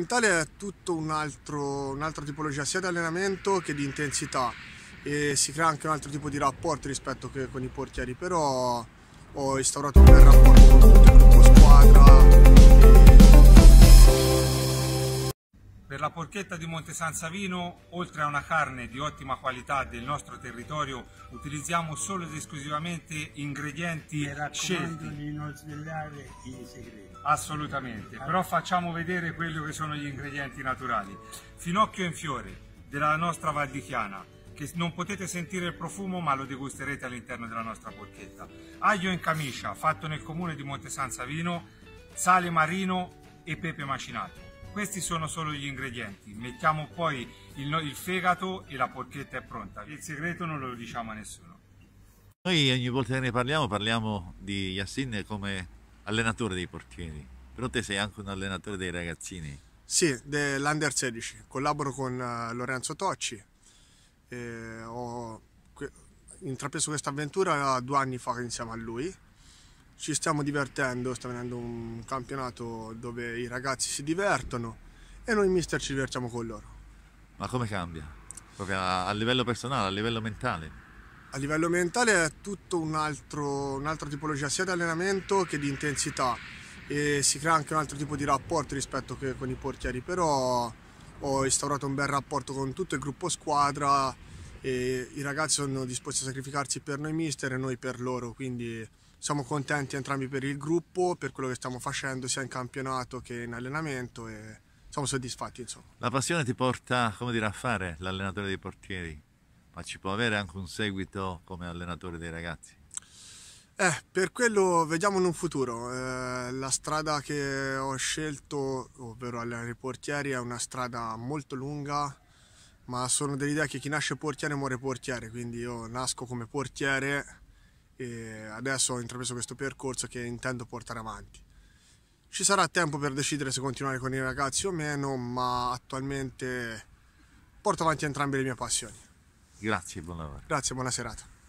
mentale è tutto un altro, un'altra tipologia sia di allenamento che di intensità e si crea anche un altro tipo di rapporto rispetto che con i portieri, però ho instaurato un bel rapporto con tutto il gruppo squadra. La porchetta di Monte San Savino, oltre a una carne di ottima qualità del nostro territorio, utilizziamo solo ed esclusivamente ingredienti scelti. di non svelare i segreti. Assolutamente, però facciamo vedere quello che sono gli ingredienti naturali. Finocchio in fiore della nostra Valdichiana, che non potete sentire il profumo ma lo degusterete all'interno della nostra porchetta. Aglio in camicia, fatto nel comune di Monte San Savino, sale marino e pepe macinato. Questi sono solo gli ingredienti, mettiamo poi il, il fegato e la porchetta è pronta. Il segreto non lo diciamo a nessuno. Noi ogni volta che ne parliamo parliamo di Yassin come allenatore dei portieri, però te sei anche un allenatore dei ragazzini. Sì, dell'Under 16, collaboro con eh, Lorenzo Tocci, eh, ho intrapreso questa avventura due anni fa insieme a lui ci stiamo divertendo, sta venendo un campionato dove i ragazzi si divertono e noi mister ci divertiamo con loro. Ma come cambia? Proprio a, livello personale, a livello mentale? A livello mentale è tutto un'altra tipologia sia di allenamento che di intensità e si crea anche un altro tipo di rapporto rispetto che con i portieri, però ho instaurato un bel rapporto con tutto il gruppo squadra e i ragazzi sono disposti a sacrificarsi per noi mister e noi per loro, quindi siamo contenti entrambi per il gruppo, per quello che stiamo facendo sia in campionato che in allenamento e siamo soddisfatti. Insomma. La passione ti porta dire, a fare l'allenatore dei portieri, ma ci può avere anche un seguito come allenatore dei ragazzi? Eh, per quello vediamo in un futuro. Eh, la strada che ho scelto, ovvero allenare i portieri, è una strada molto lunga, ma sono dell'idea che chi nasce portiere muore portiere, quindi io nasco come portiere e adesso ho intrapreso questo percorso che intendo portare avanti. Ci sarà tempo per decidere se continuare con i ragazzi o meno, ma attualmente porto avanti entrambe le mie passioni. Grazie, buon lavoro. Grazie, buona serata.